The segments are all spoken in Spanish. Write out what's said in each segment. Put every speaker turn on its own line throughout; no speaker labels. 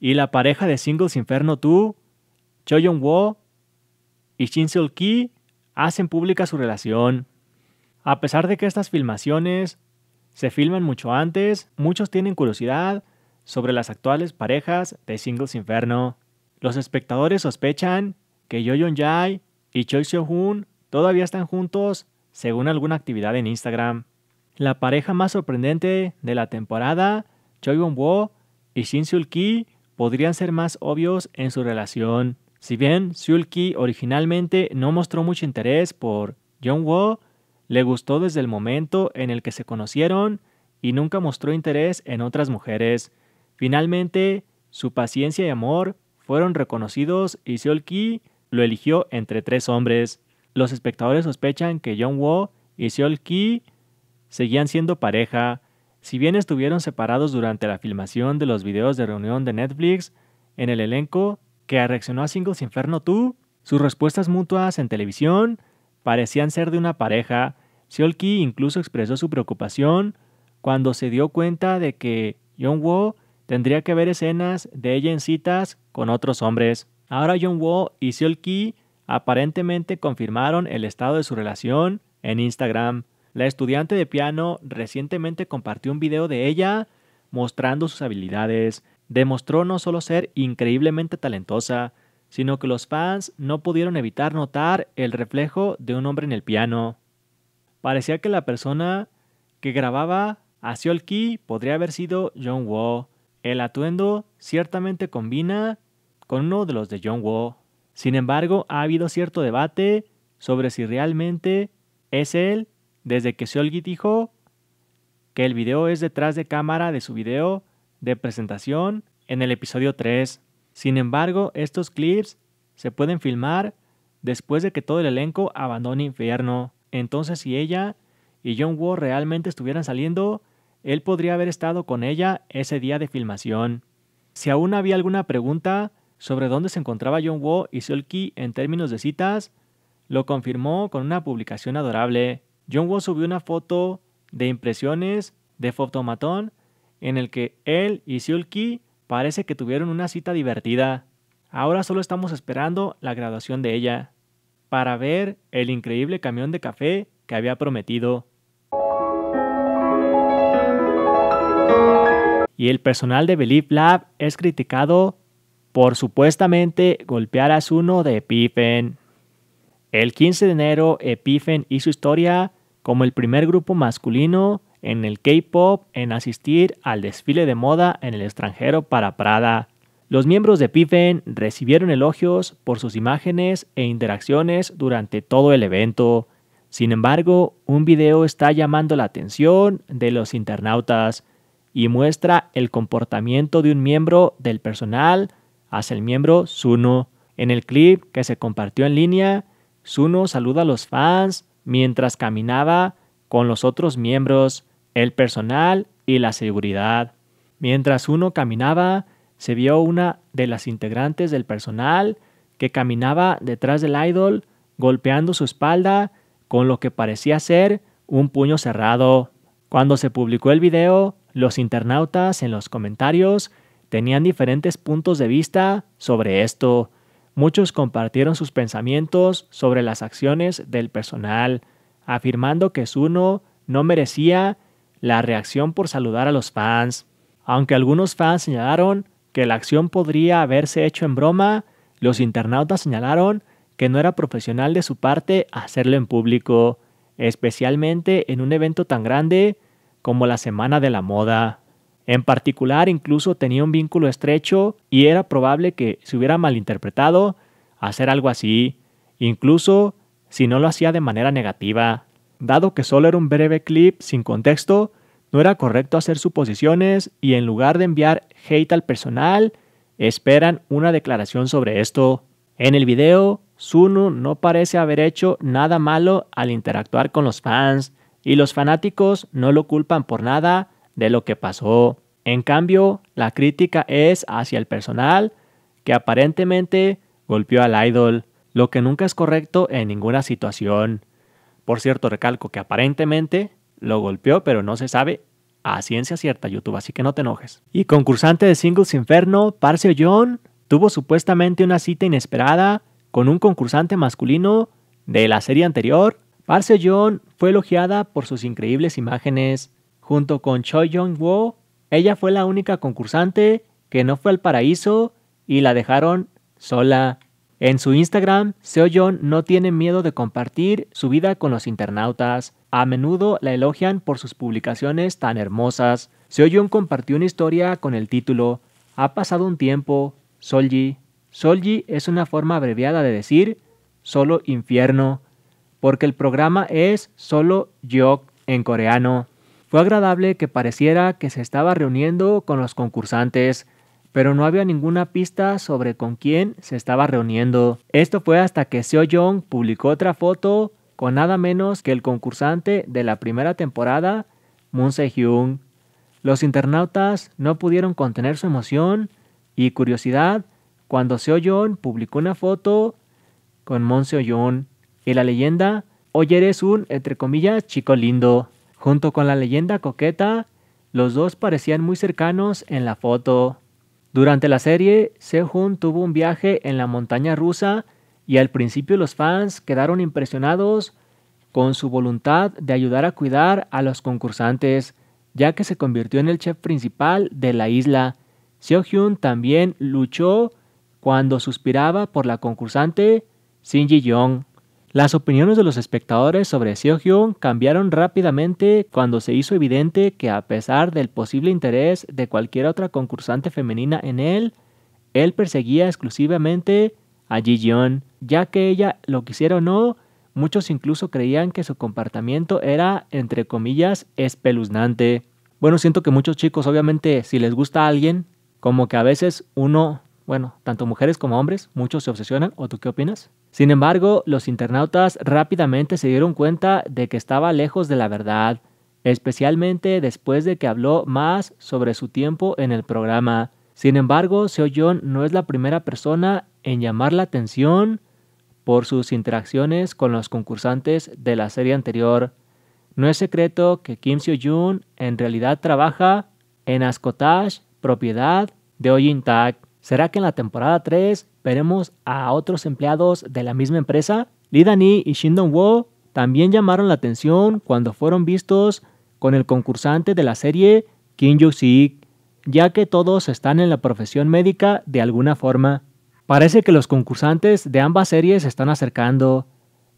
Y la pareja de singles Inferno 2, Cho Wo y Shin Ki hacen pública su relación. A pesar de que estas filmaciones se filman mucho antes, muchos tienen curiosidad sobre las actuales parejas de Singles Inferno. Los espectadores sospechan que Yo Jai y Choi Seo Hoon todavía están juntos según alguna actividad en Instagram la pareja más sorprendente de la temporada, Choi Won-woo y Shin Seul-ki, podrían ser más obvios en su relación. Si bien Seul-ki originalmente no mostró mucho interés por Jung-woo, le gustó desde el momento en el que se conocieron y nunca mostró interés en otras mujeres. Finalmente, su paciencia y amor fueron reconocidos y seul ki lo eligió entre tres hombres. Los espectadores sospechan que Jung-woo y seul ki Seguían siendo pareja, si bien estuvieron separados durante la filmación de los videos de reunión de Netflix, en el elenco que reaccionó a Singles Inferno 2, sus respuestas mutuas en televisión parecían ser de una pareja. Seol-ki incluso expresó su preocupación cuando se dio cuenta de que young Wo tendría que ver escenas de ella en citas con otros hombres. Ahora young Wo y Seol-ki aparentemente confirmaron el estado de su relación en Instagram. La estudiante de piano recientemente compartió un video de ella mostrando sus habilidades. Demostró no solo ser increíblemente talentosa, sino que los fans no pudieron evitar notar el reflejo de un hombre en el piano. Parecía que la persona que grababa a Seol podría haber sido John Woo. El atuendo ciertamente combina con uno de los de John Woo. Sin embargo, ha habido cierto debate sobre si realmente es él desde que Seolgi dijo que el video es detrás de cámara de su video de presentación en el episodio 3. Sin embargo, estos clips se pueden filmar después de que todo el elenco abandone Infierno. Entonces, si ella y John Woo realmente estuvieran saliendo, él podría haber estado con ella ese día de filmación. Si aún había alguna pregunta sobre dónde se encontraba John Woo y Solki en términos de citas, lo confirmó con una publicación adorable. John Woo subió una foto de impresiones de Fotomatón en el que él y Seulki parece que tuvieron una cita divertida. Ahora solo estamos esperando la graduación de ella para ver el increíble camión de café que había prometido. Y el personal de Belief Lab es criticado por supuestamente golpear a Zuno de Epiphen. El 15 de enero, Epifen su historia como el primer grupo masculino en el K-Pop en asistir al desfile de moda en el extranjero para Prada. Los miembros de Piffen recibieron elogios por sus imágenes e interacciones durante todo el evento. Sin embargo, un video está llamando la atención de los internautas y muestra el comportamiento de un miembro del personal hacia el miembro Suno. En el clip que se compartió en línea, Suno saluda a los fans mientras caminaba con los otros miembros, el personal y la seguridad. Mientras uno caminaba, se vio una de las integrantes del personal que caminaba detrás del idol golpeando su espalda con lo que parecía ser un puño cerrado. Cuando se publicó el video, los internautas en los comentarios tenían diferentes puntos de vista sobre esto. Muchos compartieron sus pensamientos sobre las acciones del personal, afirmando que Zuno no merecía la reacción por saludar a los fans. Aunque algunos fans señalaron que la acción podría haberse hecho en broma, los internautas señalaron que no era profesional de su parte hacerlo en público, especialmente en un evento tan grande como la Semana de la Moda. En particular, incluso tenía un vínculo estrecho y era probable que se hubiera malinterpretado hacer algo así, incluso si no lo hacía de manera negativa. Dado que solo era un breve clip sin contexto, no era correcto hacer suposiciones y en lugar de enviar hate al personal, esperan una declaración sobre esto. En el video, Sunu no parece haber hecho nada malo al interactuar con los fans y los fanáticos no lo culpan por nada de lo que pasó. En cambio, la crítica es hacia el personal que aparentemente golpeó al idol, lo que nunca es correcto en ninguna situación. Por cierto, recalco que aparentemente lo golpeó, pero no se sabe a ciencia cierta YouTube, así que no te enojes. Y concursante de Singles Inferno, Parcio John, tuvo supuestamente una cita inesperada con un concursante masculino de la serie anterior. Parcio John fue elogiada por sus increíbles imágenes Junto con Choi young wo ella fue la única concursante que no fue al paraíso y la dejaron sola. En su Instagram, Seo Young no tiene miedo de compartir su vida con los internautas. A menudo la elogian por sus publicaciones tan hermosas. Seo Seo-yeon compartió una historia con el título Ha pasado un tiempo, Solji. Solji es una forma abreviada de decir solo infierno, porque el programa es solo Yok en coreano. Fue agradable que pareciera que se estaba reuniendo con los concursantes, pero no había ninguna pista sobre con quién se estaba reuniendo. Esto fue hasta que Seo Young publicó otra foto con nada menos que el concursante de la primera temporada, Moon Se-hyun. Los internautas no pudieron contener su emoción y curiosidad cuando Seo Young publicó una foto con Moon Seo y la leyenda Hoy eres un, entre comillas, chico lindo. Junto con la leyenda coqueta, los dos parecían muy cercanos en la foto. Durante la serie, Seo Sehun tuvo un viaje en la montaña rusa y al principio los fans quedaron impresionados con su voluntad de ayudar a cuidar a los concursantes, ya que se convirtió en el chef principal de la isla. Seo hyun también luchó cuando suspiraba por la concursante Shin Ji-young. Las opiniones de los espectadores sobre Seo Hyun cambiaron rápidamente cuando se hizo evidente que a pesar del posible interés de cualquier otra concursante femenina en él, él perseguía exclusivamente a Ji Yeon, ya que ella lo quisiera o no, muchos incluso creían que su comportamiento era, entre comillas, espeluznante. Bueno, siento que muchos chicos, obviamente, si les gusta a alguien, como que a veces uno, bueno, tanto mujeres como hombres, muchos se obsesionan, ¿o tú qué opinas? Sin embargo, los internautas rápidamente se dieron cuenta de que estaba lejos de la verdad, especialmente después de que habló más sobre su tiempo en el programa. Sin embargo, Seo joon no es la primera persona en llamar la atención por sus interacciones con los concursantes de la serie anterior. No es secreto que Kim seo en realidad trabaja en Ascotage, propiedad de Hoy Tak. ¿Será que en la temporada 3 veremos a otros empleados de la misma empresa? Lee Dani y dong Wo también llamaron la atención cuando fueron vistos con el concursante de la serie Kim Sik, ya que todos están en la profesión médica de alguna forma. Parece que los concursantes de ambas series se están acercando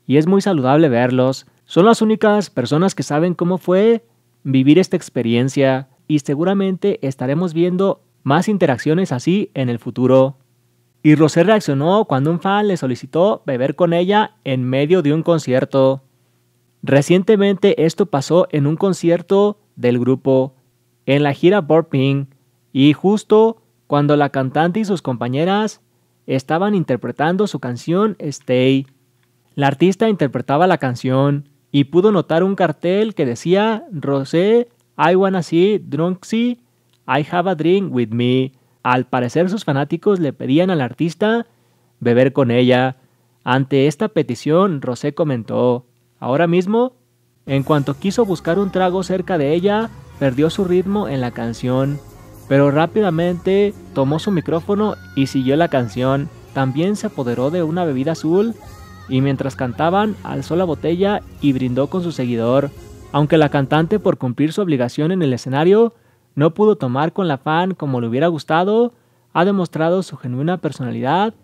y es muy saludable verlos. Son las únicas personas que saben cómo fue vivir esta experiencia y seguramente estaremos viendo más interacciones así en el futuro. Y Rosé reaccionó cuando un fan le solicitó beber con ella en medio de un concierto. Recientemente esto pasó en un concierto del grupo, en la gira Burping, y justo cuando la cantante y sus compañeras estaban interpretando su canción Stay. La artista interpretaba la canción y pudo notar un cartel que decía Rosé I Wanna See Drunksy I Have a Drink with Me. Al parecer sus fanáticos le pedían al artista beber con ella. Ante esta petición, Rosé comentó, ahora mismo, en cuanto quiso buscar un trago cerca de ella, perdió su ritmo en la canción, pero rápidamente tomó su micrófono y siguió la canción. También se apoderó de una bebida azul y mientras cantaban alzó la botella y brindó con su seguidor. Aunque la cantante por cumplir su obligación en el escenario no pudo tomar con la fan como le hubiera gustado, ha demostrado su genuina personalidad,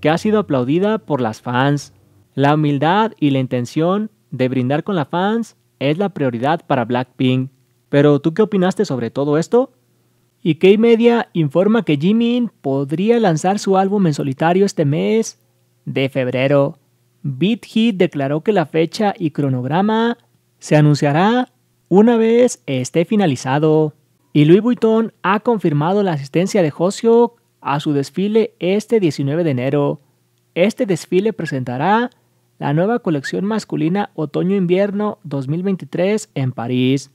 que ha sido aplaudida por las fans. La humildad y la intención de brindar con las fans es la prioridad para Blackpink. Pero ¿tú qué opinaste sobre todo esto? Y K-Media informa que Jimin podría lanzar su álbum en solitario este mes de febrero. Beat Hit declaró que la fecha y cronograma se anunciará una vez esté finalizado. Y Louis Vuitton ha confirmado la asistencia de Josio a su desfile este 19 de enero. Este desfile presentará la nueva colección masculina Otoño-Invierno 2023 en París.